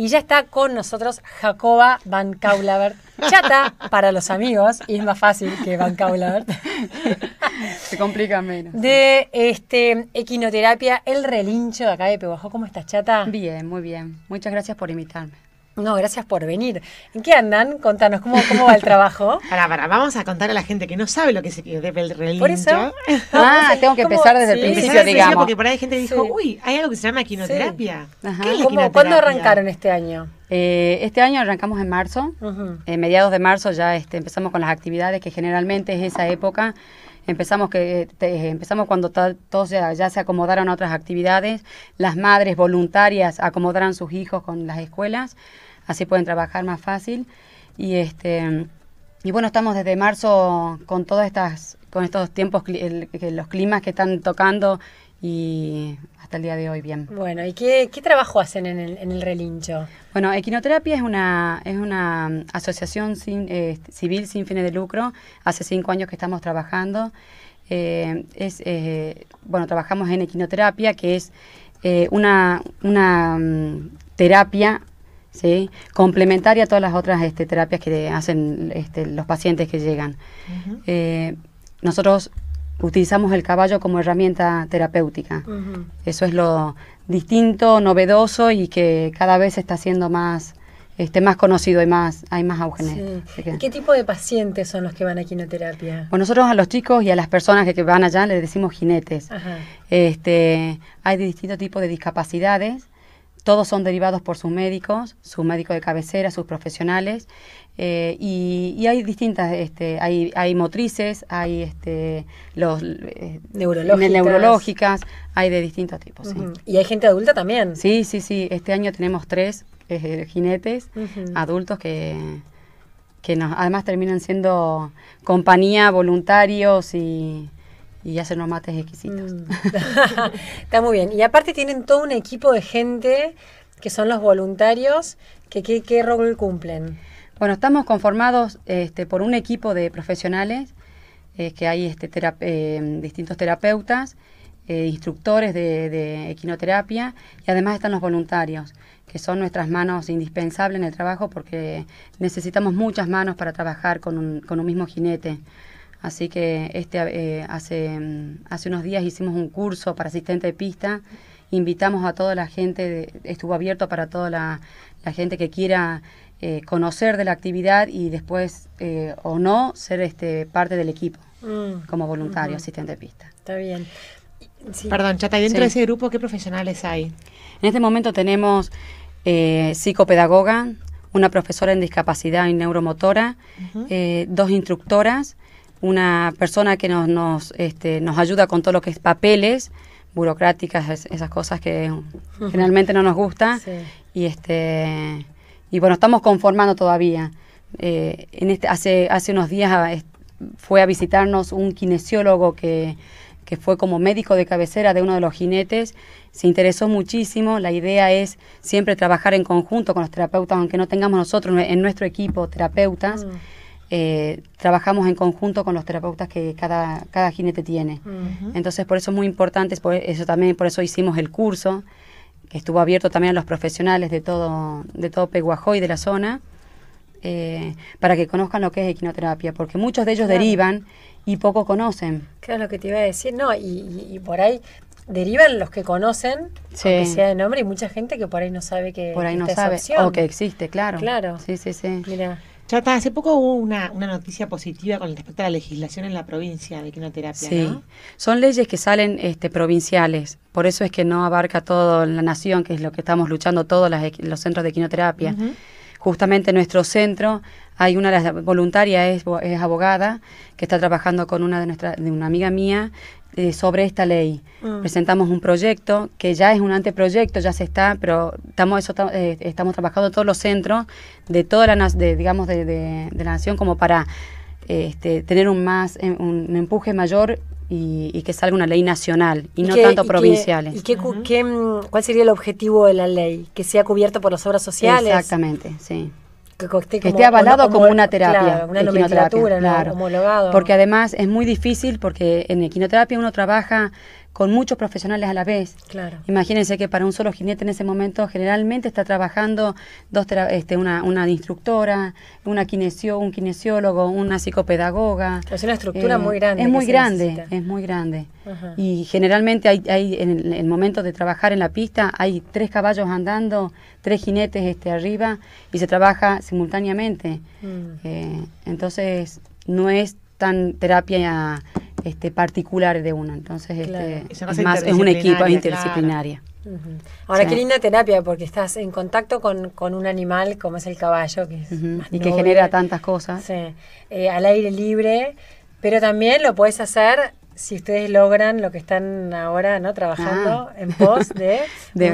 Y ya está con nosotros Jacoba Van Kaulavert. Chata para los amigos, y es más fácil que Van Se complica menos. De este, equinoterapia, el relincho de acá de Peguajó. ¿Cómo estás, Chata? Bien, muy bien. Muchas gracias por invitarme. No, gracias por venir. ¿En qué andan? Contanos, ¿cómo, cómo va el trabajo? Para, para, vamos a contar a la gente que no sabe lo que se el relincho. Por eso. ah, tengo que empezar desde el principio, digamos. Porque por ahí hay gente que dijo, uy, hay algo que se llama quinoterapia. ¿Cuándo arrancaron este año? Eh, este año arrancamos en marzo. En eh, mediados de marzo ya este, empezamos con las actividades, que generalmente es esa época empezamos, que, empezamos cuando todos ya, se acomodaron a otras actividades, las madres voluntarias acomodaron sus hijos con las escuelas, así pueden trabajar más fácil. Y, este, y bueno, estamos desde marzo con todas estas con estos tiempos, los climas que están tocando y hasta el día de hoy bien. Bueno, ¿y qué, trabajo hacen en el, en el, relincho? Bueno, Equinoterapia es una, es una asociación sin, eh, civil sin fines de lucro, hace cinco años que estamos trabajando. Eh, es, eh, bueno, trabajamos en equinoterapia, que es una, una mm, terapia ¿sí? complementaria a todas las otras este, terapias que hacen este, los pacientes que llegan. nosotros utilizamos el caballo como herramienta terapéutica. Eso es lo distinto, novedoso y que cada vez está siendo más, este, más conocido y más, hay más augenes. ¿Qué tipo de pacientes son los que van a quinoterapia? Bueno, nosotros a los chicos y a las personas que, van allá les decimos jinetes. Este, hay de distintos tipos de discapacidades todos son derivados por sus médicos, su médico de cabecera, sus profesionales. Eh, y, hay distintas, este, hay, hay motrices, hay este, los, eh, neurológicas. hay de distintos tipos. Y hay gente adulta también. Sí, sí, sí. Este año tenemos tres jinetes adultos que, que además terminan siendo compañía, voluntarios y y hacen unos mates exquisitos. Mm. Está muy bien. Y aparte tienen todo un equipo de gente que son los voluntarios, que qué, rol cumplen. Bueno, estamos conformados este, por un equipo de profesionales, eh, que hay este, eh, distintos terapeutas, eh, instructores de, equinoterapia y además están los voluntarios, que son nuestras manos indispensables en el trabajo porque necesitamos muchas manos para trabajar con un, con un mismo jinete. Así que este, eh, hace, mm, hace unos días hicimos un curso para asistente de pista. Invitamos a toda la gente, estuvo abierto para toda la, gente que quiera eh, conocer de la actividad y después eh, o no ser este, parte del equipo mm. como voluntario, asistente de pista. Está bien. Perdón, Chata, dentro de ese grupo qué profesionales hay? En este momento tenemos psicopedagoga, una profesora en discapacidad y neuromotora, dos instructoras, una persona que nos, nos, este, nos ayuda con todo lo que es papeles, burocráticas, esas cosas que generalmente no nos gusta. Y este y bueno, estamos conformando todavía. Eh, en este, hace, hace unos días ah, fue a visitarnos un kinesiólogo que, que fue como médico de cabecera de uno de los jinetes, se interesó muchísimo. La idea es siempre trabajar en conjunto con los terapeutas, aunque no tengamos nosotros en nuestro equipo terapeutas. Mm. Eh, trabajamos en conjunto con los terapeutas que cada, cada jinete tiene. Entonces, por eso es muy importante, por eso también, por eso hicimos el curso, que estuvo abierto también a los profesionales de todo, de todo peguajoy de la zona, eh, para que conozcan lo que es equinoterapia, porque muchos de ellos derivan y poco conocen. es lo que te iba a decir, no, y, por ahí derivan los que conocen, sí. aunque sea de nombre, y mucha gente que por ahí no sabe que por ahí no sabe opción. o que existe, claro. Claro. Sí, sí, sí. Mira. Chata, hace poco hubo una, noticia positiva con respecto a la legislación en la provincia de quinoterapia. Sí, son leyes que salen este, provinciales, por eso es que no abarca todo la nación, que es lo que estamos luchando todos los centros de quinoterapia. Justamente en nuestro centro hay una de las voluntarias, es, abogada, que está trabajando con una de nuestra de una amiga mía, eh, sobre esta ley. Ah. Presentamos un proyecto que ya es un anteproyecto, ya se está, pero estamos, eso, eh, estamos trabajando todos los centros de toda la, de, digamos, de, de, la nación como para este, tener un más un empuje mayor y, que salga una ley nacional y, no tanto provincial provinciales. ¿Y qué, mm, cuál sería el objetivo de la ley? ¿Que sea cubierto por las obras sociales? Exactamente, sí. Que, esté avalado como una terapia. una nomenclatura, claro. homologado. Porque además es muy difícil porque en equinoterapia uno trabaja con muchos profesionales a la vez. Claro. Imagínense que para un solo jinete en ese momento generalmente está trabajando dos este, una, instructora, una kinesio, un kinesiólogo, una psicopedagoga. Es una estructura muy eh, grande. Es muy grande, es muy grande. Y generalmente hay, en el, momento de trabajar en la pista hay tres caballos andando, tres jinetes este, arriba y se trabaja simultáneamente. Mm. Eh, entonces no es tan terapia este, particular de uno. Entonces, este, es, más, es un equipo, interdisciplinario interdisciplinaria. Ahora, qué linda terapia, porque estás en contacto con, un animal como es el caballo, que y que genera tantas cosas. Eh, al aire libre, pero también lo puedes hacer si ustedes logran lo que están ahora no trabajando ah. en pos de,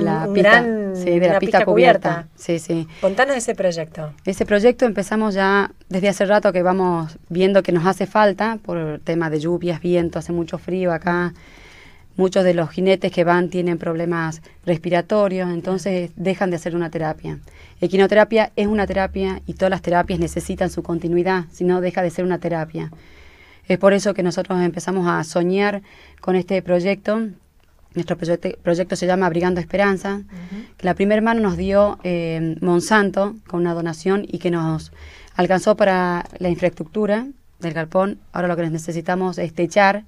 la una pista, cubierta. Sí, sí. Contanos ese proyecto. Ese proyecto empezamos ya desde hace rato que vamos viendo que nos hace falta por temas tema de lluvias, viento, hace mucho frío acá. Muchos de los jinetes que van tienen problemas respiratorios, entonces dejan de hacer una terapia. Equinoterapia es una terapia y todas las terapias necesitan su continuidad, si no deja de ser una terapia. Es por eso que nosotros empezamos a soñar con este proyecto. Nuestro proyecto, se llama Brigando Esperanza, que la primera mano nos dio eh, Monsanto con una donación y que nos alcanzó para la infraestructura del galpón. Ahora lo que necesitamos es techar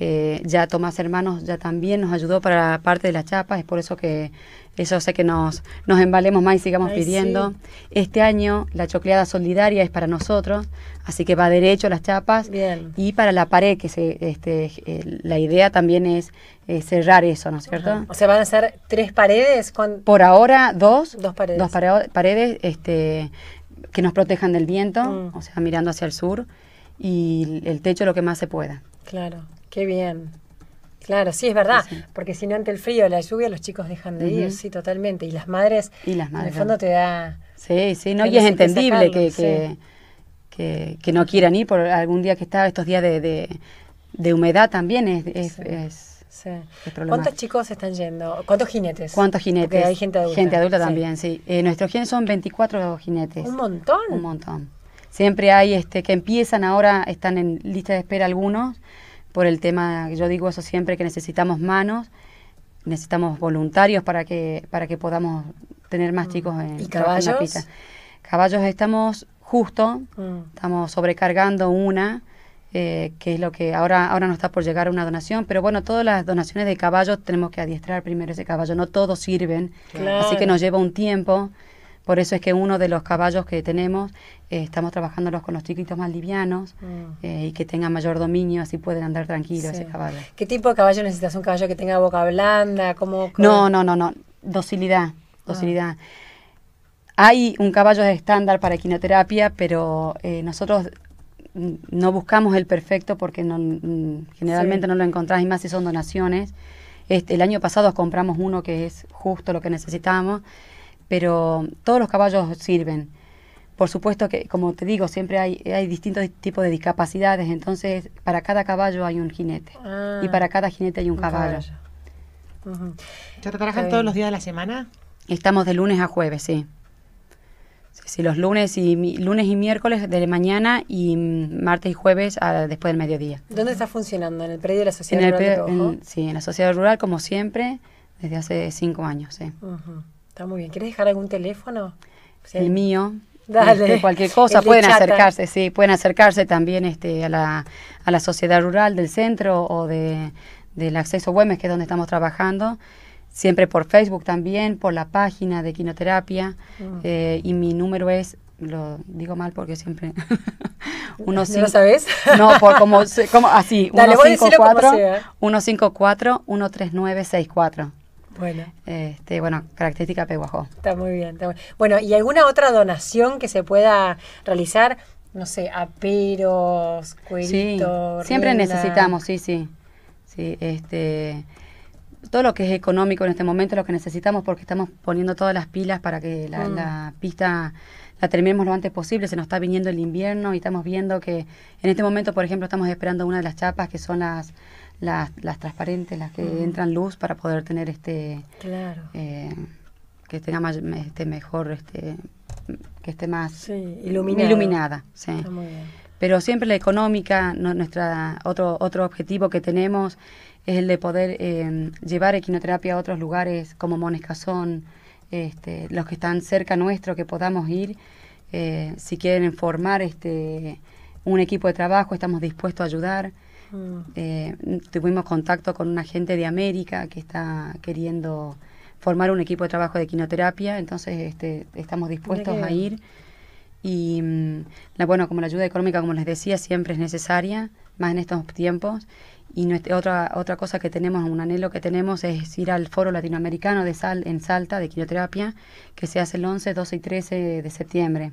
eh, ya Tomás Hermanos ya también nos ayudó para la parte de las chapas, es por eso que eso sé que nos, nos embalemos más y sigamos pidiendo. Este año la chocleada solidaria es para nosotros, así que va derecho las chapas y para la pared, que se, este, eh, la idea también es eh, cerrar eso, ¿no es cierto? O sea, van a ser tres paredes con... Por ahora dos, dos paredes, paredes este, que nos protejan del viento, mm. o sea, mirando hacia el sur y el techo lo que más se pueda. Claro. Qué bien. Claro, sí, es verdad, porque si no ante el frío, la lluvia, los chicos dejan de ir, sí, totalmente. Y las madres, y las madres. en el fondo te da... Sí, sí, no, y es entendible que, que, no quieran ir por algún día que está, estos días de, de, humedad también es, es, es, ¿Cuántos chicos están yendo? ¿Cuántos jinetes? ¿Cuántos jinetes? hay gente adulta. Gente adulta también, sí. Eh, nuestros jinetes son 24 jinetes. ¿Un montón? Un montón. Siempre hay este que empiezan ahora, están en lista de espera algunos, por el tema, yo digo eso siempre, que necesitamos manos, necesitamos voluntarios para que, para que podamos tener más mm. chicos en, ¿Y caballos? Caballos estamos justo, mm. estamos sobrecargando una, eh, que es lo que ahora, ahora nos está por llegar una donación, pero bueno, todas las donaciones de caballos tenemos que adiestrar primero ese caballo, no todos sirven, así que nos lleva un tiempo. Por eso es que uno de los caballos que tenemos, eh, estamos trabajándolos con los chiquitos más livianos mm. eh, y que tengan mayor dominio, así pueden andar tranquilos ese caballo. ¿Qué tipo de caballo necesitas? ¿Un caballo que tenga boca blanda? ¿Cómo, No, no, no, no. Ah. Docilidad, Hay un caballo estándar para quinoterapia, pero eh, nosotros no buscamos el perfecto porque no, mm, generalmente no lo encontrás y más si son donaciones. Este, el año pasado compramos uno que es justo lo que necesitamos pero todos los caballos sirven. Por supuesto que, como te digo, siempre hay, hay distintos tipos de discapacidades, entonces para cada caballo hay un jinete y para ah. cada jinete hay un, caballo. ¿Ya te trabajan todos los días de la semana? Estamos de lunes a jueves, sí. Sí, los lunes y lunes y miércoles de mañana y martes y jueves después del mediodía. ¿Dónde está funcionando? ¿En el predio de la sociedad rural? sí, en la sociedad rural, como siempre, desde hace cinco años, sí. Está muy bien. ¿Quieres dejar algún teléfono? El mío. Dale. Este, de cualquier cosa, pueden acercarse, sí, pueden acercarse también este, a, la, a la sociedad rural del centro o del acceso Güemes, que es donde estamos trabajando siempre por Facebook también, por la página de quinoterapia. Mm. Eh, y mi número es, lo digo mal porque siempre. uno cinco, ¿No lo sabes? no, por como, como así: 154-13964. Bueno. Este, bueno, característica Peguajó. Está muy bien. Está muy... Bueno, ¿y alguna otra donación que se pueda realizar? No sé, aperos, cueritos. siempre necesitamos, sí, sí. Sí, este todo lo que es económico en este momento lo que necesitamos porque estamos poniendo todas las pilas para que la, mm. la, pista la terminemos lo antes posible. Se nos está viniendo el invierno y estamos viendo que en este momento, por ejemplo, estamos esperando una de las chapas que son las las, las transparentes, las que entran luz para poder tener este... Claro. Eh, que tenga este mejor, este, que esté más iluminada. Sí. Pero siempre la económica, nuestra otro, otro objetivo que tenemos es el de poder em, llevar equinoterapia a otros lugares como Monescazón, este, los que están cerca nuestro, que podamos ir. Eh, si quieren formar este, un equipo de trabajo, estamos dispuestos a ayudar. Mm. Eh, tuvimos contacto con una gente de América que está queriendo formar un equipo de trabajo de quinoterapia, entonces este, estamos dispuestos a ir. Y mm, la, bueno, como la ayuda económica, como les decía, siempre es necesaria, más en estos tiempos. Y otra, otra cosa que tenemos, un anhelo que tenemos es ir al foro latinoamericano de Sal, en Salta de quinoterapia, que se hace el 11, 12 y 13 de septiembre.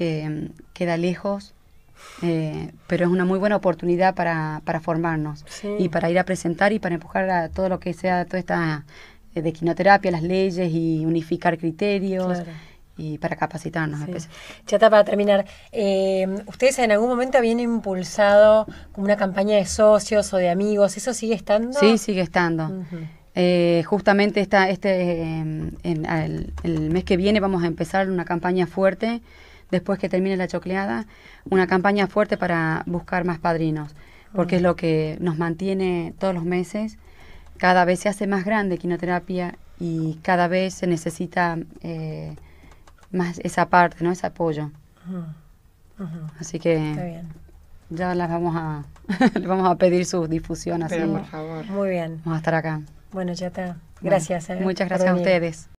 Eh, queda lejos, eh, pero es una muy buena oportunidad para, para formarnos y para ir a presentar y para empujar a todo lo que sea, toda esta eh, de quinoterapia, las leyes y unificar criterios. Y para capacitarnos. Chata, para terminar, eh, ¿ustedes en algún momento habían impulsado como una campaña de socios o de amigos? ¿Eso sigue estando? Sí, sigue estando. justamente esta, este, en, el, mes que viene vamos a empezar una campaña fuerte después que termine la chocleada, una campaña fuerte para buscar más padrinos, porque es mm. lo que nos mantiene todos los meses. Cada vez se hace más grande quimioterapia y cada vez se necesita eh, más esa parte, ¿no? Ese apoyo. Así que... ya las vamos a vamos a pedir su difusión así. Pero por favor. Muy bien. Vamos a estar acá. Bueno, ya está. Gracias. Eh, muchas gracias a ustedes.